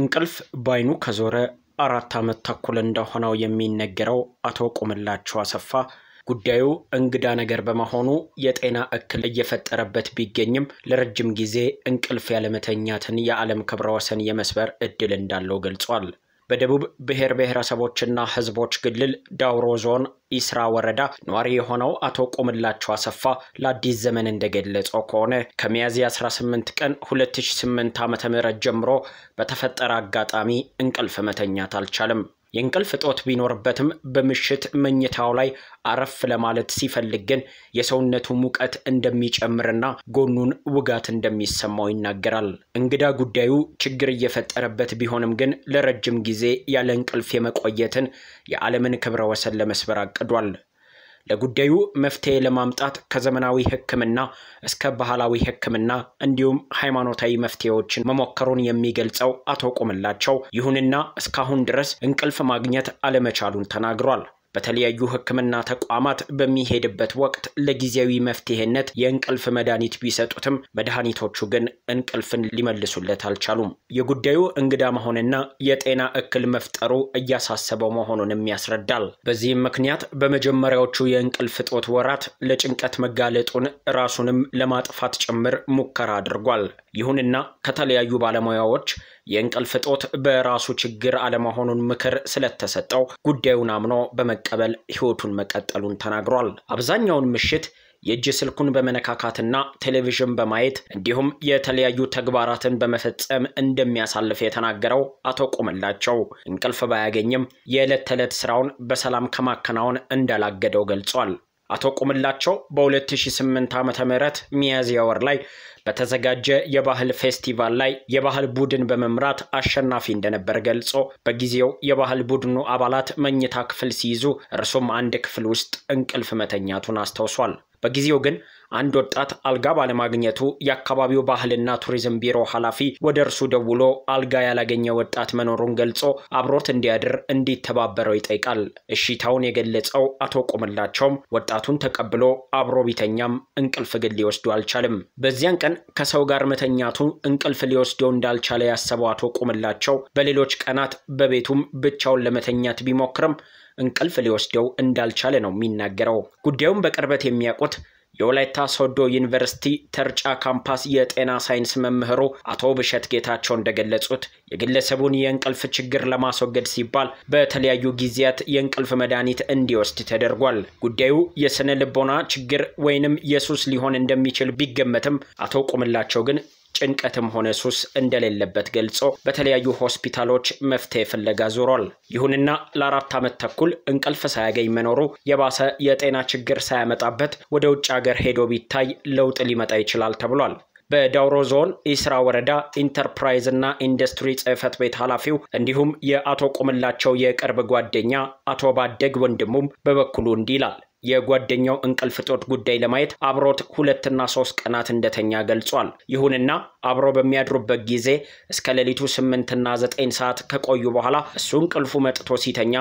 እንቅልፍ ባይኑ ከዞረ አራት ዓመት ተኩል እንደሆነው የሚነገረው አቶ ቁምላቸው አሰፋ ጉዳዩ እንግዳ ነገር በመሆኑ የጤና እክል እየፈጠረበት ቢገኝም ለረጅም ጊዜ እንቅልፍ ያለመተኛትን የዓለም ክብረ ወሰን የመስበር እድል እንዳለው ገልጿል። በደቡብ ብሔር ብሔረሰቦችና ህዝቦች ክልል ዳውሮ ዞን ኢስራ ወረዳ ነዋሪ የሆነው አቶ ቁምላቸው አሰፋ ለአዲስ ዘመን እንደገለጸው ከሆነ ከሚያዝያ 18 ቀን 2008 ዓ.ም ጀምሮ በተፈጠረ አጋጣሚ እንቅልፍ መተኛት አልቻለም። የእንቅልፍ እጦት ቢኖርበትም በምሽት መኝታው ላይ አረፍ ለማለት ሲፈልግ ግን የሰውነቱ ሙቀት እንደሚጨምርና ጎኑን ውጋት እንደሚሰማው ይናገራል። እንግዳ ጉዳዩ ችግር እየፈጠረበት ቢሆንም ግን ለረጅም ጊዜ ያለ እንቅልፍ የመቆየትን የዓለምን ክብረ ወሰን ለመስበር አቅዷል። ለጉዳዩ መፍትሄ ለማምጣት ከዘመናዊ ሕክምና እስከ ባህላዊ ሕክምና እንዲሁም ሃይማኖታዊ መፍትሄዎችን መሞከሩን የሚገልጸው አቶ ቁምላቸው ይሁንና እስካሁን ድረስ እንቅልፍ ማግኘት አለመቻሉን ተናግሯል። በተለያዩ ሕክምና ተቋማት በሚሄድበት ወቅት ለጊዜያዊ መፍትሄነት የእንቅልፍ መድኃኒት ቢሰጡትም መድኃኒቶቹ ግን እንቅልፍን ሊመልሱለት አልቻሉም። የጉዳዩ እንግዳ መሆንና የጤና እክል መፍጠሩ እያሳሰበው መሆኑንም ያስረዳል። በዚህም ምክንያት በመጀመሪያዎቹ የእንቅልፍ እጦት ወራት ለጭንቀት መጋለጡን ራሱንም ለማጥፋት ጭምር ሙከራ አድርጓል። ይሁንና ከተለያዩ ባለሙያዎች የእንቅልፍ እጦት በራሱ ችግር አለመሆኑን ምክር ስለተሰጠው ጉዳዩን አምኖ በመቀበል ህይወቱን መቀጠሉን ተናግሯል። አብዛኛውን ምሽት የእጅ ስልኩን በመነካካትና ቴሌቪዥን በማየት እንዲሁም የተለያዩ ተግባራትን በመፈጸም እንደሚያሳልፍ የተናገረው አቶ ቁምላቸው እንቅልፍ ባያገኝም የዕለት ተዕለት ስራውን በሰላም ከማከናወን እንዳላገደው ገልጿል። አቶ ቁምላቸው በ2008 ዓ ም ሚያዝያ ወር ላይ በተዘጋጀ የባህል ፌስቲቫል ላይ የባህል ቡድን በመምራት አሸናፊ እንደነበር ገልጾ በጊዜው የባህል ቡድኑ አባላት መኝታ ክፍል ሲይዙ እርሱም አንድ ክፍል ውስጥ እንቅልፍ መተኛቱን አስታውሷል። በጊዜው ግን አንድ ወጣት አልጋ ባለማግኘቱ የአካባቢው ባህልና ቱሪዝም ቢሮ ኃላፊ ወደ እርሱ ደውሎ አልጋ ያላገኘ ወጣት መኖሩን ገልጾ አብሮት እንዲያድር እንዲተባበረው ይጠይቃል። እሺታውን የገለጸው አቶ ቁምላቸውም ወጣቱን ተቀብሎ አብሮ ቢተኛም እንቅልፍ ግን ሊወስዱ አልቻልም። በዚያን ቀን ከሰው ጋር መተኛቱ እንቅልፍ ሊወስደው እንዳልቻለ ያሰበው አቶ ቁምላቸው በሌሎች ቀናት በቤቱም ብቻውን ለመተኛት ቢሞክርም እንቅልፍ ሊወስደው እንዳልቻለ ነው የሚናገረው። ጉዳዩን በቅርበት የሚያውቁት የወላይታ ሶዶ ዩኒቨርሲቲ ተርጫ ካምፓስ የጤና ሳይንስ መምህሩ አቶ ብሸት ጌታቸው እንደገለጹት የግለሰቡን የእንቅልፍ ችግር ለማስወገድ ሲባል በተለያዩ ጊዜያት የእንቅልፍ መድኃኒት እንዲወስድ ተደርጓል። ጉዳዩ የስነ ልቦና ችግር ወይንም የሱስ ሊሆን እንደሚችል ቢገመትም አቶ ቁምላቸው ግን ጭንቀትም ሆነ ሱስ እንደሌለበት ገልጾ በተለያዩ ሆስፒታሎች መፍትሄ ፍለጋ ዙሯል። ይሁንና ለአራት ዓመት ተኩል እንቅልፍ ሳያገኝ መኖሩ የባሰ የጤና ችግር ሳያመጣበት ወደ ውጭ ሀገር ሄዶ ቢታይ ለውጥ ሊመጣ ይችላል ተብሏል። በዳውሮ ዞን ኢስራ ወረዳ ኢንተርፕራይዝ እና ኢንዱስትሪ ጽህፈት ቤት ኃላፊው እንዲሁም የአቶ ቁምላቸው የቅርብ ጓደኛ አቶ ባደግ ወንድሙም በበኩሉ እንዲህ ይላል። የጓደኛው እንቅልፍ እጦት ጉዳይ ለማየት አብሮት ሁለትና ሶስት ቀናት እንደተኛ ገልጿል። ይሁንና አብሮ በሚያድሩበት ጊዜ እስከ ሌሊቱ ስምንትና ዘጠኝ ሰዓት ከቆዩ በኋላ እሱ እንቅልፉ መጥቶ ሲተኛ፣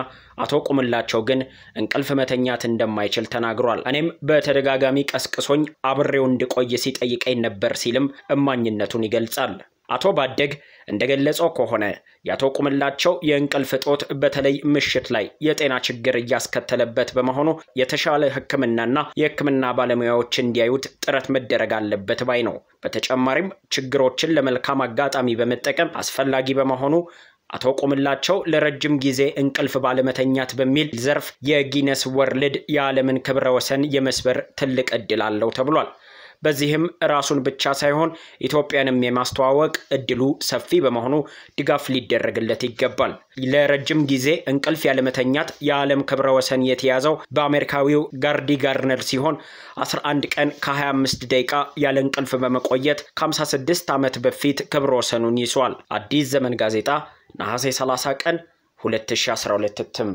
አቶ ቁምላቸው ግን እንቅልፍ መተኛት እንደማይችል ተናግሯል። እኔም በተደጋጋሚ ቀስቅሶኝ አብሬው እንድቆይ ሲጠይቀኝ ነበር ሲልም እማኝነቱን ይገልጻል። አቶ ባደግ እንደገለጸው ከሆነ የአቶ ቁምላቸው የእንቅልፍ እጦት በተለይ ምሽት ላይ የጤና ችግር እያስከተለበት በመሆኑ የተሻለ ሕክምናና የሕክምና ባለሙያዎች እንዲያዩት ጥረት መደረግ አለበት ባይ ነው። በተጨማሪም ችግሮችን ለመልካም አጋጣሚ በመጠቀም አስፈላጊ በመሆኑ አቶ ቁምላቸው ለረጅም ጊዜ እንቅልፍ ባለመተኛት በሚል ዘርፍ የጊነስ ወርልድ የዓለምን ክብረ ወሰን የመስበር ትልቅ ዕድል አለው ተብሏል። በዚህም ራሱን ብቻ ሳይሆን ኢትዮጵያንም የማስተዋወቅ እድሉ ሰፊ በመሆኑ ድጋፍ ሊደረግለት ይገባል። ለረጅም ጊዜ እንቅልፍ ያለመተኛት የዓለም ክብረ ወሰን የተያዘው በአሜሪካዊው ጋርዲ ጋርነር ሲሆን 11 ቀን ከ25 ደቂቃ ያለ እንቅልፍ በመቆየት ከ56 ዓመት በፊት ክብረ ወሰኑን ይሷል። አዲስ ዘመን ጋዜጣ ነሐሴ 30 ቀን 2012 እትም